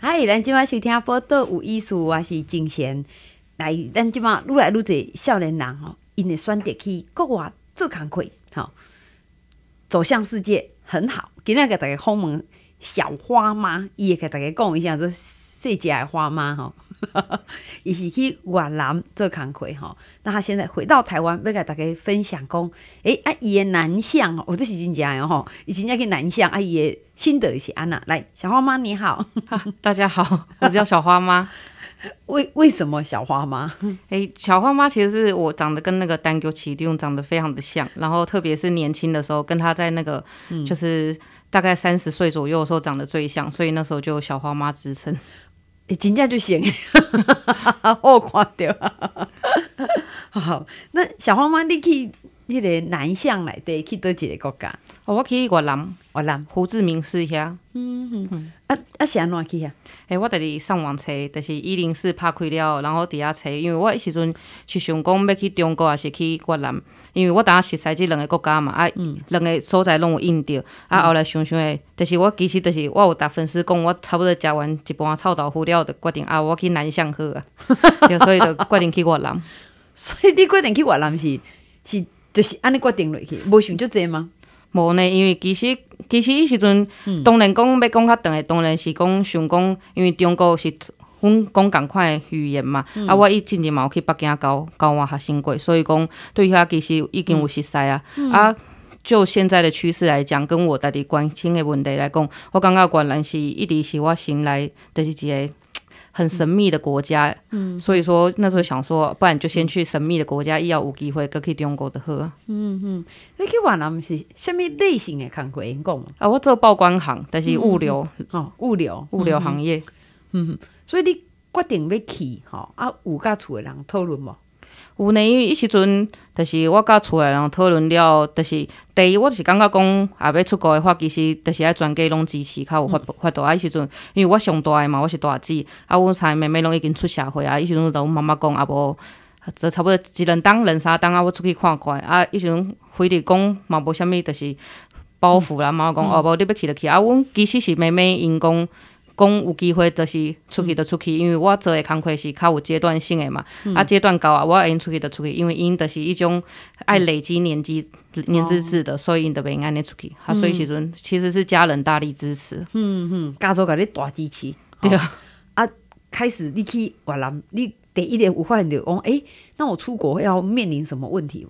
嗨，咱即摆收听报道有意思，还是金贤。来，咱即摆愈来愈侪少年人吼，因会选择去国外做工课，吼，走向世界，很好。今仔个逐个访问小花妈，伊会甲逐个讲一下说世界花妈吼。哈哈，伊是去越南做工作哈，那他现在回到台湾，要给大家分享讲，哎，阿的南向哦，我这是人家哦，以前在给南向阿的心得一些娜，来小花妈你好，大家好，我叫小花妈，为为什么小花妈？哎，小花妈其实是我长得跟那个丹 a 奇利用长得非常的像，然后特别是年轻的时候，跟他在那个就是大概三十岁左右的时候长得最像，所以那时候就有小花妈之称。真正就行，好看到。好，那小黄妈，你去迄个南向内底去倒一个国家？我去越南，越南，胡志明市遐。嗯嗯嗯。啊啊，安怎去遐？诶，我第日上网查，就是伊零四拍开了，然后伫遐查，因为我迄时阵是想讲要去中国，还是去越南。因为我当下实在即两个国家嘛，啊，两个所在拢有印着，啊，后来想想的，就是我其实就是我有答粉丝讲，我差不多食完一半臭豆腐了，我就决定啊，我去南向去啊，所以就决定去越南。所以你决定去越南是是就是安尼决定落去，无想做这吗？无呢，因为其实其实伊时阵，当然讲要讲较长的，当然是讲想讲，因为中国是。阮讲共款语言嘛，啊，我以前日嘛有去北京交交换学生过，所以讲对遐其实已经有熟悉啊。啊，就现在的趋势来讲，跟我家己关心的问题来讲，我感觉越南是一直是我想来，就是一个很神秘的国家。嗯，所以说那时候想说，不然就先去神秘的国家，以后有机会搁去中国的喝。嗯嗯，你去越南是虾米类型的工作？因嘛？啊，我做报关行，但是物流。哦，物流，物流行业。嗯哼。所以你决定要去，吼啊，有甲厝诶人讨论无？有，因为迄时阵，就是我甲厝内人讨论了，就是第一，我是感觉讲，啊要出国的话，其实就是爱全家拢支持，较有法度啊。迄时阵，因为我上大诶嘛，我是大姊，啊，阮三个妹妹拢已经出社会啊，迄时阵就阮妈妈讲，啊无，这差不多一两当、两三当啊，我出去看看啊，迄时阵非得讲嘛无啥物，就是包袱啦，妈妈讲哦，无你要去就去啊。阮其实是妹妹因讲。讲有机会就是出去就出去，因为我做的工课是较有阶段性的嘛，啊阶段到啊，我用出去就出去，因为因就是一种爱累积年积年资制的，所以特用安尼出去，啊所以时阵其实是家人大力支持，嗯嗯，家族嗰你大支持，对啊，啊开始你去越南，你得一点五块银，讲哎，那我出国要面临什么问题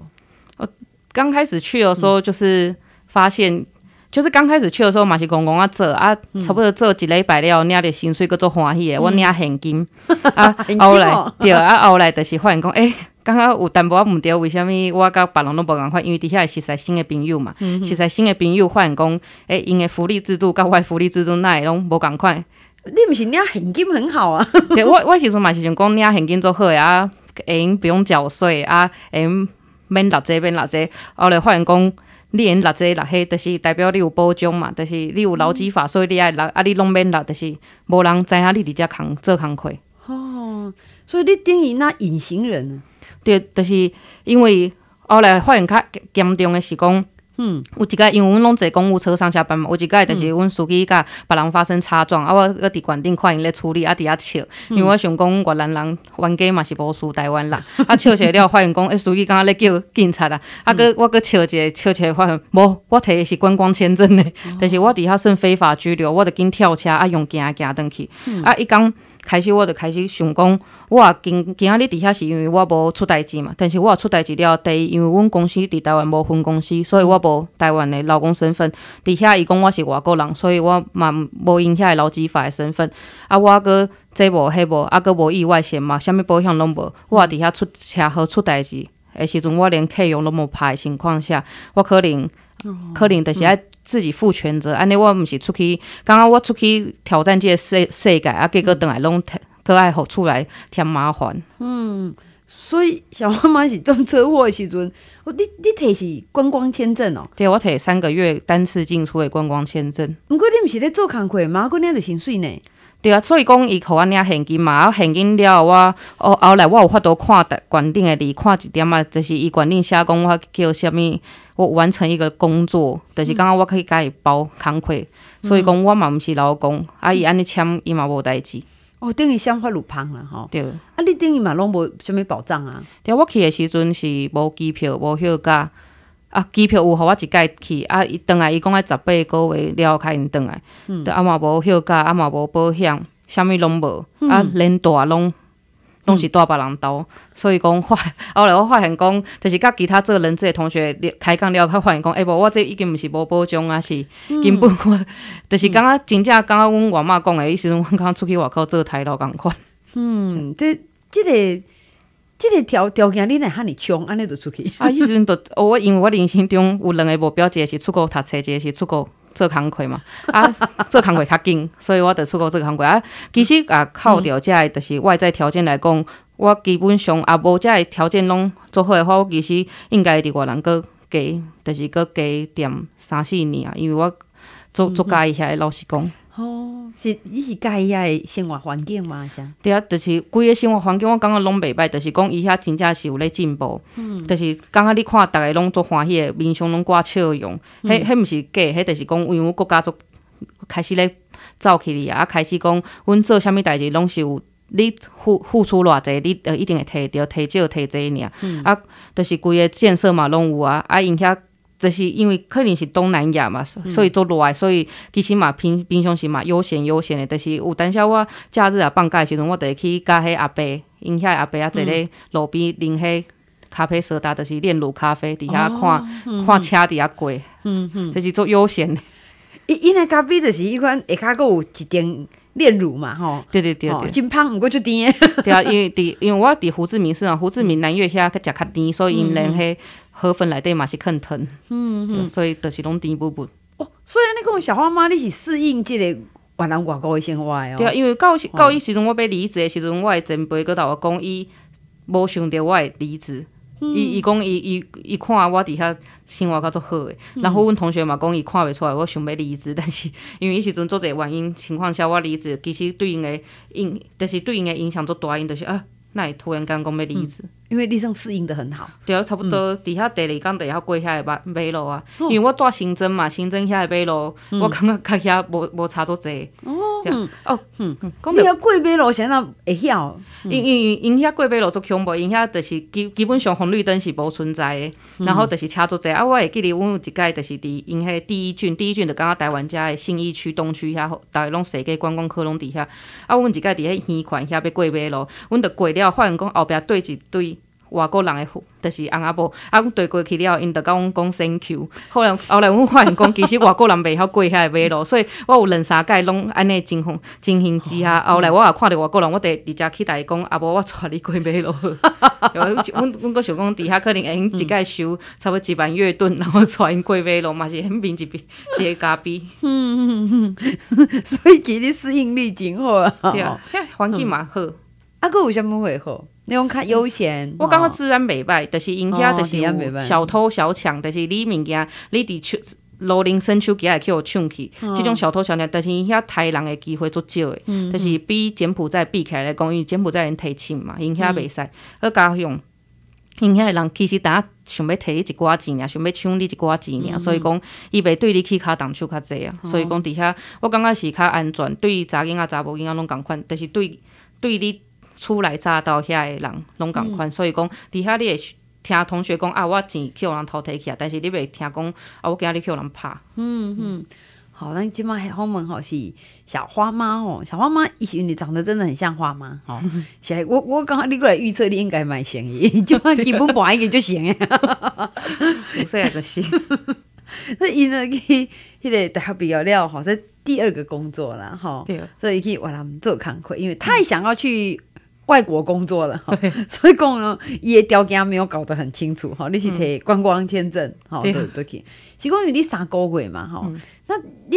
哦，刚开始去的时候就是发现。就是刚开始去的时候嘛，是讲讲啊做啊，差不多做一礼拜了，领着薪水够做欢喜的，我领现金 啊，后来对啊，后来就是发现讲，诶刚刚有淡薄仔毋着，为虾物我甲别人拢无共款？因为伫遐是生新诶朋友嘛，生新诶朋友发现讲，诶，因诶福利制度甲我嘅福利制度那拢无共款。你毋是领现金很好啊？对我我时阵嘛是想讲领现金做好啊，会用不用缴税啊，用免六折免六折，后来发现讲。你用六这六黑，就是代表你有保障嘛，就是你有劳资法，所以你爱六啊你拢免六，就是无人知影你伫遮工做行开。哦，所以你等于那隐形人呢？对，就是因为后来发现较严重的是讲。嗯，有一个因为阮拢坐公务车上下班嘛，有一个但是阮司机甲别人发生差撞，啊我搁伫管顶看因咧处理，啊伫遐笑，因为我想讲越南人冤家嘛是无输台湾人，啊笑来了发现讲，诶 司机刚刚咧叫警察啊，啊搁我搁笑一下，笑一个发现，无我提的是观光签证呢，但是我伫遐算非法拘留，我得紧跳车啊用行行登去，啊伊讲。开始我就开始想讲，我也今今仔日伫遐是因为我无出代志嘛，但是我啊出代志了。第一，因为阮公司伫台湾无分公司，所以我无台湾的老公身份。伫遐伊讲我是外国人，所以我嘛无用遐劳资法的身份。啊，我啊个这无、迄无，啊个无意外险嘛，啥物保险拢无。我伫遐出车祸出代志的时阵，我连客用拢无拍的情况下，我可能。可能就是爱自己负全责，安尼我毋是出去，刚刚我出去挑战这个世世界，啊结果等来拢个爱互出来添麻烦。嗯，所以小妈妈是做车祸的时阵，我你你摕是观光签证哦，对，我摕三个月单次进出的观光签证。毋过你毋是咧做工课，吗？姑你就心碎呢。对啊，所以讲伊互我领现金嘛，啊，现金了我，哦，后来我有法度看台官定的字，看一点啊，就是伊官定写讲我叫什物，我完成一个工作，就是刚刚我可以甲伊包，惭愧。所以讲我嘛毋是老公，啊，伊安尼签伊嘛无代志。哦，等于想发路胖了吼。对。啊，你等于嘛拢无虾物保障啊？对，我去的时阵是无机票，无休假。啊，机票有互我一届去，啊，伊倒来伊讲爱十八个月了后开因倒来，嗯、啊嘛无休假，啊嘛无保险，啥物拢无，啊，连大拢拢是大别人倒，所以讲，发，后来我发现讲，就是甲其他做轮子的同学开讲了后发现讲，哎，无我这已经毋是无保障啊，是根本，我，就是感觉真正感觉阮外妈讲的，意思讲，刚刚出去外口做台劳共款，嗯，这这个。即个条条件，你若喊你冲，安尼就出去。啊，以前都我因为我人生中有两个目标，一个是出国读册，一个是出国做工课嘛。啊，做工课较紧，所以我就出国做工课啊。其实啊，靠着即个，就是外在条件来讲，我基本上啊，无遮个条件拢做好的话，我其实应该伫外人够加，就是搁加点三四年啊，因为我做做家遐的老师讲。哦，是伊是伊遐诶生活环境嘛是？啊，对啊，就是规个生活环境，我感觉拢袂歹。就是讲伊遐真正是有咧进步，嗯，就是感觉你看逐个拢足欢喜诶，面上拢挂笑容，迄迄毋是假，迄就是讲因为国家足开始咧走起去啊，开始讲阮做啥物代志拢是有，你付付出偌济，你呃一定会摕着，摕少摕济尔。啊，就是规个建设嘛拢有啊，啊因遐。就是因为可能是东南亚嘛，所以做外，所以其实嘛平平常时嘛悠闲悠闲的。但是有等下我假日啊放假的时候，我就会去加个阿伯，因遐阿伯啊坐咧路边啉迄咖啡色带，就是炼乳咖啡，伫遐看看车伫遐过，就是做悠闲的。因因的咖啡就是一款下骹佫有一点炼乳嘛吼，对对对，对，真芳毋过就甜。对啊，因为伫因为我伫胡志明市啊，胡志明南岳遐去食较甜，所以因练黑。河粉内底嘛是肯疼，所以著是拢甜一部分。哦，所以你讲小花妈你是适应即个越南外国的生活哦。对啊，因为到到伊时阵我要离职的时阵，我前辈甲我讲，伊无想着我会离职，伊伊讲伊伊伊看我伫遐生活较足好个，然后阮同学嘛讲伊看袂出来我想要离职，但是因为迄时阵做者原因情况下我离职，其实对因的影，就是对因的影响足大，因就是啊。那突然间讲要离职，因为地上适应得很好，对，差不多底下第二缸，底下过下来马路啊，因为我住新镇嘛，新镇下的马路，我感觉家遐无无差足济。嗯哦，你遐过马路现在会晓，因因因遐过马路足恐怖，因遐就是基基本上红绿灯是无存在，然后就是车足侪啊！我会记得，阮有一届就是伫因遐第一郡，第一郡就刚刚台湾遮的信义区东区遐，逐个拢踅个观光客拢伫遐，啊，阮一届伫遐耳环遐要过马路，阮著过了，发现讲后壁对一堆。外国人诶，就是翁阿伯，啊，阮对过去了因就甲阮讲 thank you。后来后来阮发现讲，其实外国人袂晓遐下买路，所以我有两三届拢安尼情况情形之下，后来我也看着外国人，我第直接去伊讲阿伯，我带你过买路。阮阮阁想讲，伫遐可能会用一届收差不多一万月顿，然后带因过买路嘛是很平，一一个咖啡。嗯嗯嗯。所以其实适应力真好啊，对啊，环境嘛好。啊，阁有啥物会好？那种较悠闲，我感觉治安袂歹，但是因遐就是小偷小抢，但是你物件，你伫手路林伸手举来去互抢去，即种小偷小抢，但是因遐刣人的机会足少的，就是比柬埔寨比起来，咧，讲因为柬埔寨人太穷嘛，因遐袂使，佮加上因遐的人其实单想要摕你一寡钱尔，想要抢你一寡钱尔，所以讲伊袂对你去较动手较侪啊，所以讲伫遐我感觉是较安全，对于查囡仔、查甫囡仔拢共款，但是对对你。初来乍到遐诶人拢共款，所以讲伫遐你会听同学讲啊，我钱去互人偷摕去啊，但是你袂听讲啊，我今日互人拍。嗯嗯，好，咱即麦后门吼是小花妈哦，小花妈，伊是因你长得真的很像花妈哦。我我感觉你过来预测，你应该蛮像伊，今麦基本摆一个就行诶，主啥也就是。那 伊去迄个大学毕业了吼，说第二个工作啦吼。对所以去越南做工课，因为太想要去。外国工作了，所以讲咯，伊的条件没有搞得很清楚哈。你是提观光签证，好对对行。是讲你你三个月嘛哈，那你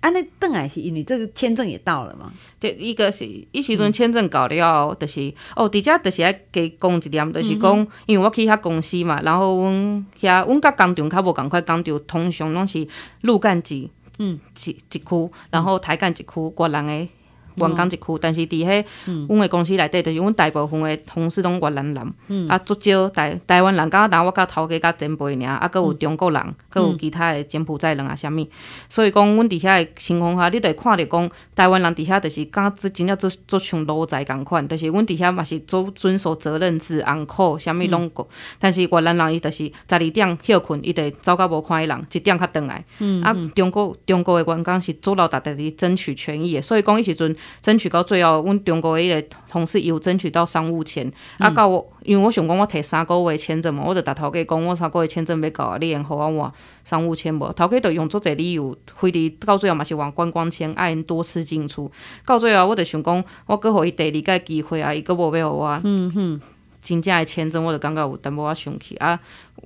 安尼等来是因为这个签证也到了嘛？对，一个是一时阵签证搞了，就是哦，直接就是爱加讲一点，就是讲，因为我去遐公司嘛，然后阮遐，阮甲工厂较无共款，工厂通常拢是陆干级，嗯，是一区，然后台干一区，个人的。员工一区，但是伫迄阮诶公司内底，就是阮大部分诶同事拢越南人，啊，足少台台湾人甲若我甲头家甲前辈尔，啊，佮有中国人，佮有其他诶柬埔寨人啊，啥物，所以讲，阮伫遐诶情况下，你著会看着讲，台湾人伫遐，就是敢做真正做做像奴才共款，但是阮伫遐嘛是做遵守责任制、安苦啥物拢个，但是越南人伊就是十二点休困，伊就走甲无看伊人，一点较倒来，啊，中国中国诶员工是做老大逐哩争取权益诶，所以讲伊时阵。争取到最后，阮中国迄个同事有争取到商务签，啊，到我因为我想讲我摕三个月签证嘛，我就逐头家讲我三个月签证要到啊，你会互我换商务签无，头家就用足侪理由，非得到最后嘛是换观光签，因多次进出，到最后我就想讲我搁互伊第二个机会啊，伊搁无要互我，嗯哼，真正诶签证我就感觉有淡薄仔生气啊，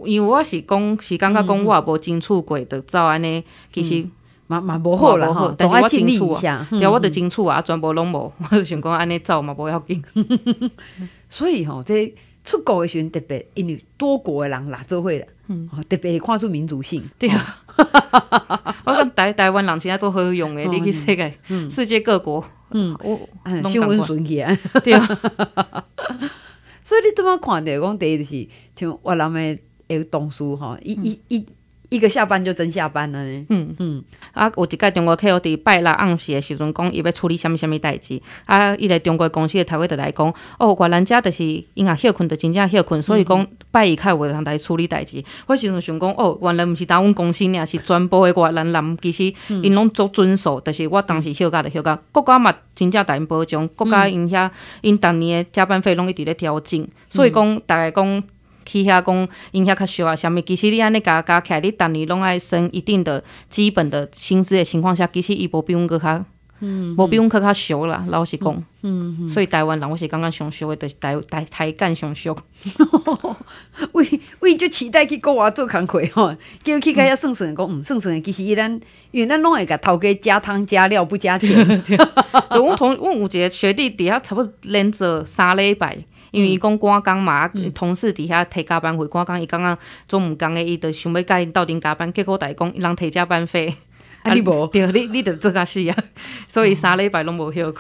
因为我是讲是感觉讲我也无争取过，就走安尼，其实。嘛嘛无好啦哈，但我尽力一下。要我的金厝啊，全部拢无。我就想讲安尼走嘛，无要紧。所以吼，这出国的时阵，特别因为多国的人来做会嗯，特别看出民族性。对啊，我讲台台湾人真正做好用的？你去世界世界各国，嗯，我新闻起来。对啊，所以你怎么看的？讲第一就是像越南的，还有同事吼，伊伊伊。一个下班就真下班了呢。嗯嗯，啊，有一届中国客，户伫拜六暗时的时阵，讲伊要处理什物什物代志。啊，伊在中国公司头尾就来讲，哦，原人家就是因啊，休困得真正休困，所以讲拜一开袂通来处理代志。我时阵想讲，哦，原来毋是单阮公司尔，是全部的外人人，其实因拢足遵守，但是我当时休假就休假，国家嘛真正代因保障，国家因遐因当年的加班费拢一直咧调整，所以讲大概讲。去遐讲，因遐较俗啊，啥物？其实你安尼家家来，你逐年拢爱升一定的基本的薪资的情况下，其实伊无比阮个较，无比阮个较俗啦。老实讲，所以台湾人我是感觉上俗的，就是台台台干上俗。为为就期待去国外做工课吼，叫去开遐算算讲，毋算算，其实伊咱，因为咱拢会甲头家加汤加料不加钱。我同阮有一个学弟伫遐差不多连做三礼拜。因为伊讲赶工嘛，同事伫遐提加班费，赶工伊刚刚做毋工的，伊就想要甲因斗阵加班，结果讲伊人提加班费，啊你无 对，你你得做甲死啊，所以三礼拜拢无休。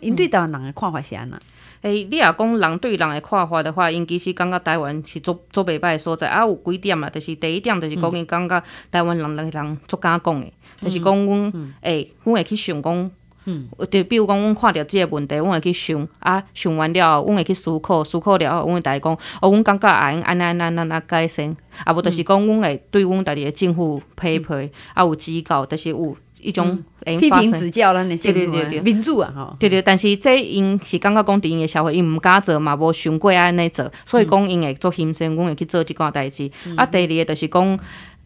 因对台湾人的看法是安那？哎，你也讲人对人的看法的话，因其实感觉台湾是做做袂歹的所在，啊，有几点啊，就是第一点就是讲因感觉台湾人人人做敢讲的，就是讲阮哎，阮会去想讲。嗯，就比如讲，阮看到即个问题，阮会去想，啊，想完了后，阮会去思考，思考了后，阮会讲，哦，阮感觉也用安尼安安尼安改善，啊，无就是讲，阮会对阮家己的政府批评，啊，有指教，但是有一种批评指教了，对对对，民主啊，吼，对对，但是这因是感觉讲，伫因的社会，因毋敢做嘛，无想过安尼做，所以讲因会做牺牲，阮会去做即款代志，啊，第二个就是讲，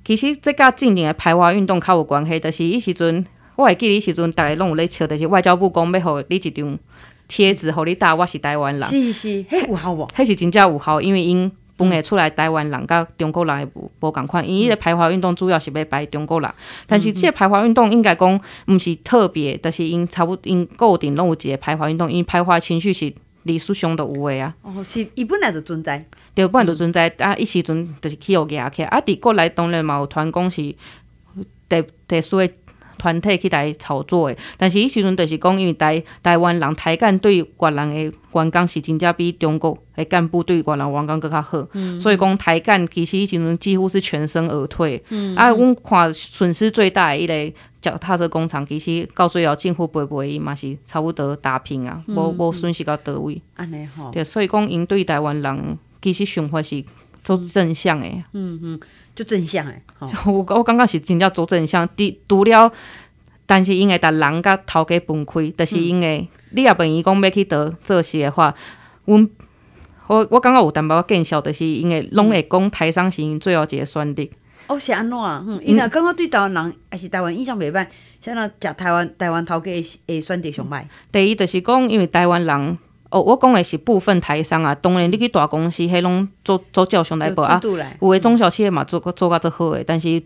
其实这甲近年的排华运动较有关系，但是伊时阵。我会记得时阵，逐个拢有咧笑，但是外交部讲要互你一张贴纸，互你打我是台湾人。是是，迄有效无？迄是真正有效，因为因分会出来，台湾人甲中国人无无共款。因伊个排华运动主要是要排中国人，但是即个排华运动应该讲毋是特别，但是因差不多因固定拢有一个排华运动，因排华情绪是历史上都有诶啊。哦，是伊本来就存在，对，本来就存在。啊，伊时阵就是去互遐去啊。伫国内当然嘛有团讲是特特殊诶团体去来操作的，但是伊时阵就是讲，因为台台湾人台干对越人的员工是真正比中国的干部对越人员工更加好，所以讲台干其实伊时阵几乎是全身而退。啊，阮看损失最大的一个。脚踏车工厂，其实到最后政府赔赔伊嘛是差不多打平啊，无无损失到到位。安尼吼。对，所以讲，因对台湾人其实想法是。做正向诶，嗯嗯，就正向诶。我我感觉是真正做正向，除除了，但是因为逐人甲头家分开，就是因为你也本伊讲要去做事诶话，阮我我感觉有淡薄仔介绍，就是因为拢会讲台是因最后一个选择。哦是安怎？嗯，因若刚刚对台湾人还是台湾印象袂歹，像那食台湾台湾家粿诶选择上卖。第一就是讲，因为台湾人。哦，我讲的是部分台商啊，当然你去大公司，迄拢做做照相内部啊，有诶中小企业嘛做做甲最好诶，但是。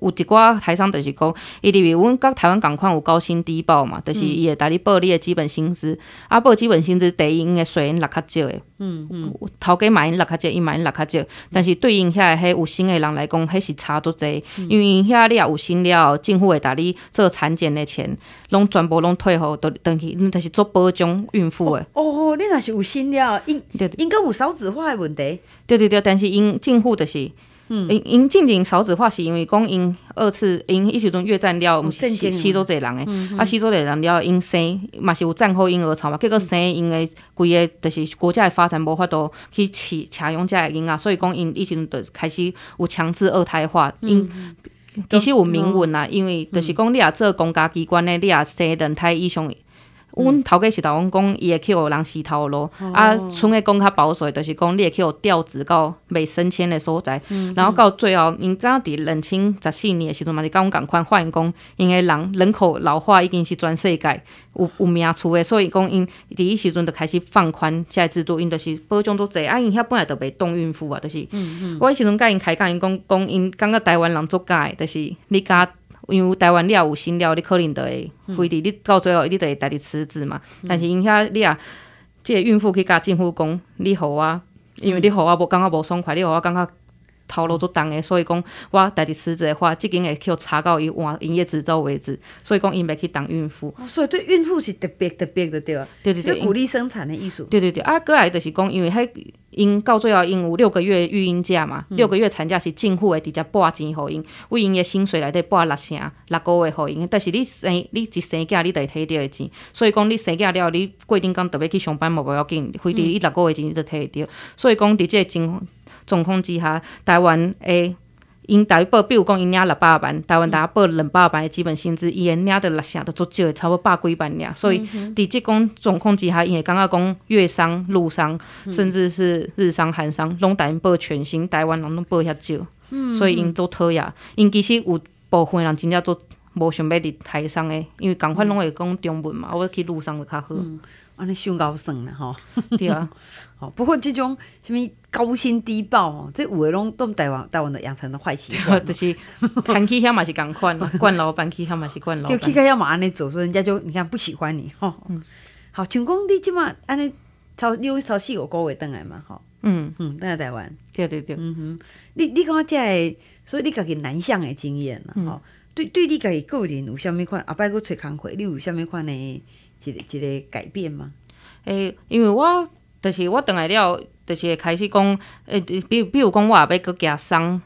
有一寡台商就是讲，伊认为阮甲台湾共款有高薪低保嘛，就是伊会代你报你的基本薪资，啊报基本薪资第一应的税落较少的，嗯嗯，头家买因落较少，伊买因落较少，但是对应遐的迄有薪的人来讲，迄是差足多，因为遐你也有薪了，政府会代你做产检的钱，拢全部拢退互，都等去，但是做保障孕妇的。哦，你若是有薪了，应应该有少子化的问题。对对对，但是因政府就是。因因进前少子化是因为讲因二次因迄时阵越战了，毋是吸吸走济人诶，啊吸走侪人了，因生嘛是有战后婴儿潮嘛，结果生因诶规个就是国家诶发展无法度去饲吃养遮个囝仔，所以讲因以前就开始有强制二胎化，因其实有明文啦，因为就是讲你也做公家机关诶，你也生两胎以上。阮头家是甲阮讲，伊会去互人洗头咯。啊，剩诶讲较保守，就是讲你会去互调职到未升迁诶所在。然后到最后，因囝伫两千十四年诶时阵嘛是甲阮共款，发现讲，因诶人人口老化已经是全世界有有名处诶，所以讲因伫迄时阵就开始放宽即个制度，因就是保障都侪。啊，因遐本来就袂冻孕妇啊，就是。我时阵甲因开讲，因讲讲因感觉台湾人作诶，著是你甲。因为台湾你也有新了，你可能就会非得你到最后你就会家己辞职嘛。但是因遐你了，即个孕妇去甲政府讲，你互我，因为你互我无感觉无爽快，你互我感觉。套路做重的，所以讲我代己辞职的话，即间会去查到伊换营业执照为止。所以讲，因袂去当孕妇。所以对孕妇是特别特别的对啊，对对对，鼓励生产的意术。对对对，啊，过来就是讲，因为迄。因到最后因有六个月育婴假嘛，六个月产假是政府会直接拨钱给因，为因的薪水内底拨六成，六个月给因。但是你生，你一生囝，你就会摕着的钱。所以讲你生囝了你规定讲特别去上班嘛无要紧，非得伊六个月钱你都摕着。到。所以讲，伫即个情。总控之下，台湾诶，因台报，比如讲，因领六百万，台湾大家报两百万的基本薪资，伊会领到六成，都足少，差不多百几万俩。所以，伫即讲总控之下，伊会感觉讲，粤商、沪商，甚至是日商、韩商，拢台湾报全薪，台湾人拢报遐少，所以因做讨厌。因其实有部分人真正做无想要伫台商诶，因为讲法拢会讲中文嘛，我去沪商会较好。安尼伤高算了吼，对啊，吼，不过这种什物高薪低报哦，这五个拢都台湾台湾的养成的坏习惯，就是谈起遐嘛是共款，管 老板起遐嘛是管老板，就起开要马上做，所以人家就你看不喜欢你嗯，好，像讲你即满安尼操有超四五个月位来嘛吼，嗯嗯，倒来台湾，对对对，嗯哼，你你讲这，所以你个己南向的经验啦哈，对对你个人有啥物款，后摆佫揣工作，你有啥物款的。一个一个改变吗？诶，因为我就是我倒来了，就是会开始讲，诶，比比如讲，我也要搁寄商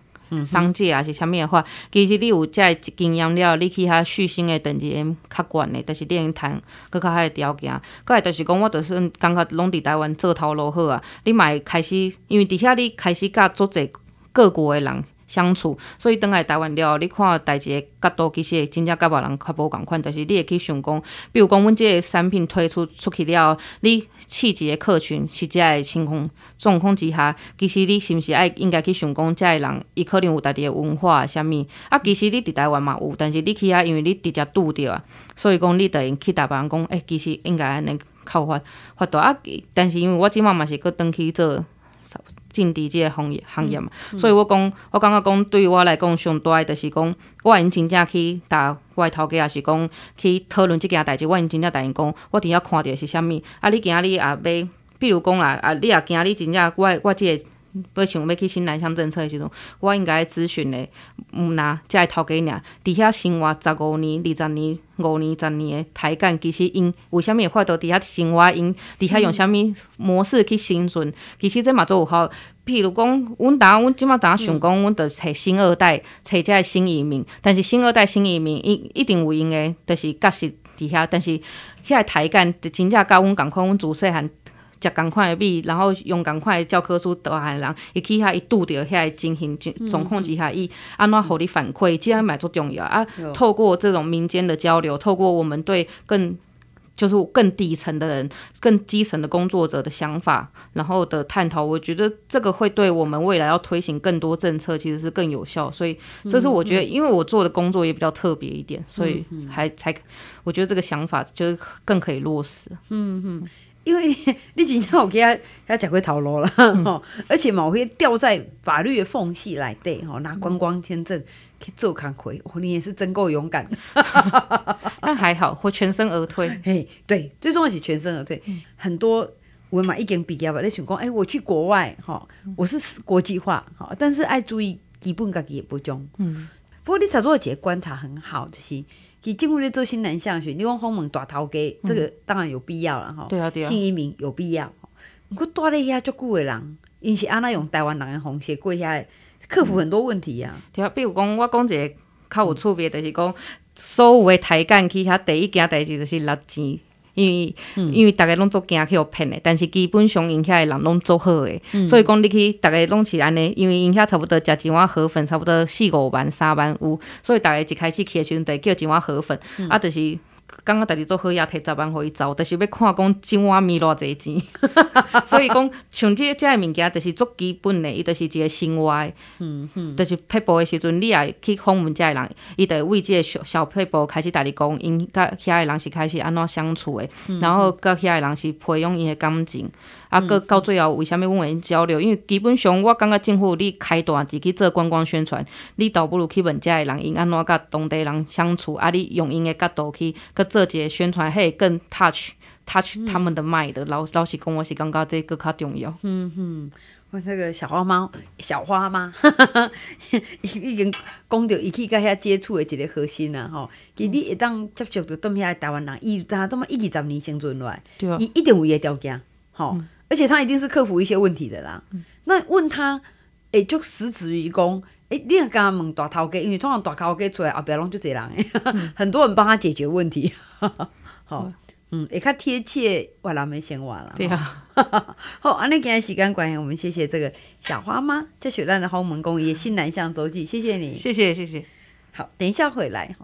商界啊是啥物话。其实你有遮经验了，你去遐续签的等级也较悬的，但是你要谈搁较奒条件。来就是讲，我就算感觉拢伫台湾做头路好啊。你嘛会开始，因为伫遐你开始教足济各国的人。相处，所以等来台湾了后，你看代志的角度其实真正甲别人较无共款，但是你会去想讲，比如讲，阮即个产品推出出去了后，你一节客群实际诶情况状况之下，其实你是毋是爱应该去想讲，遮个人伊可能有家己文化啥物啊，其实你伫台湾嘛有，但是你去遐，因为你直接拄着啊，所以讲你着用去答别人讲，诶，其实应该安尼。靠发发度啊，但是因为我即满嘛是搁登去做。政伫即个行业行业嘛，所以我讲，我感觉讲，对我来讲，上大的就是讲，我用真正去打的头家，也是讲去讨论即件代志，我用真正同人讲，我伫遐看着是啥物，啊，你今仔日也买，比如讲啦，啊，你也今仔日真正我我即个。要想要去新南向政策的时阵，我应该咨询的，毋那只会头家尔。伫遐生活十五年、二十年、五年、十年的台干，其实因为啥物诶法度伫遐生活，因伫遐用啥物模式去生存？其实这嘛做有好，譬如讲，阮当阮即马当想讲，阮着是新二代，找一个新移民。但是新二代、新移民一一定有用诶，就是确实伫遐。但是遐台干就真正跟阮共款，阮自细汉。食更快的笔，然后用更快的教科书，大汉人，伊去下伊堵着遐进行总控之下，伊安怎互你反馈，然实蛮重要啊。透过这种民间的交流，透过我们对更就是更底层的人、更基层的工作者的想法，然后的探讨，我觉得这个会对我们未来要推行更多政策，其实是更有效。所以这是我觉得，因为我做的工作也比较特别一点，所以还才我觉得这个想法就是更可以落实。嗯嗯。因为 你今天有给他，他食过头路了吼，而且嘛，我会掉在法律的缝隙来对吼，拿观光签证去做康魁，我你也是真够勇敢的，但 还好，我全身而退。嘿，对，最重要是全身而退。很多我们嘛一点比较吧，你想讲，哎，我去国外哈，我是国际化哈，但是爱注意基本家己也不中。嗯。不过你才做，姐观察很好，就是政进入做新南向学，你往后门大头家，这个当然有必要了哈。对啊，对啊，新移民有必要。不过待了遐足久的人，因是安怎用台湾人的方式过遐，克服很多问题啊。对啊，比如讲我讲一个较有区别，就是讲所有的台干去遐第一件代志就是拿钱。因为因为大家拢做惊去互骗的，但是基本上因遐的人拢做好诶，所以讲你去大家拢是安尼，因为因遐差不多，食一碗河粉差不多四五万三万有，所以大家一开始去时阵得叫一碗河粉，啊，就是。感觉家己做好也摕十万互伊走，但是要看讲怎啊面偌济钱，所以讲像个即个物件，就是做基本的，伊就是一个生活。嗯嗯，就是配步的时阵，你也去访问遮的人，伊就会为即个小小配步开始家己讲，因甲遐的人是开始安怎相处的，然后甲遐的人是培养伊的感情。啊，过到最后，为虾米阮会交流？因为基本上，我感觉政府你开大字去做观光宣传，你倒不如去问遮的人，因安怎甲当地人相处，啊，你用因的角度去去做一个宣传，嘿，更 touch touch 他们的脉的。老老实讲，我是感觉这个较重要。嗯哼，我这个小花猫，小花妈，已经讲到，伊去甲遐接触的一个核心啊，吼。其实你一旦接触到对遐台湾人，伊怎啊这么一二十年生存落来，伊一定有伊的条件，吼。而且他一定是克服一些问题的啦。那问他，哎，就实指于讲，哎，另外刚问大头家？因为通常大头家出来后边拢就这人，很多人帮他解决问题。好，嗯，也较贴切，我俩没生活了。对啊。好，安尼今日时间关系，我们谢谢这个小花妈，这雪战的豪门公爷新南向周记，谢谢你，谢谢谢谢。好，等一下回来。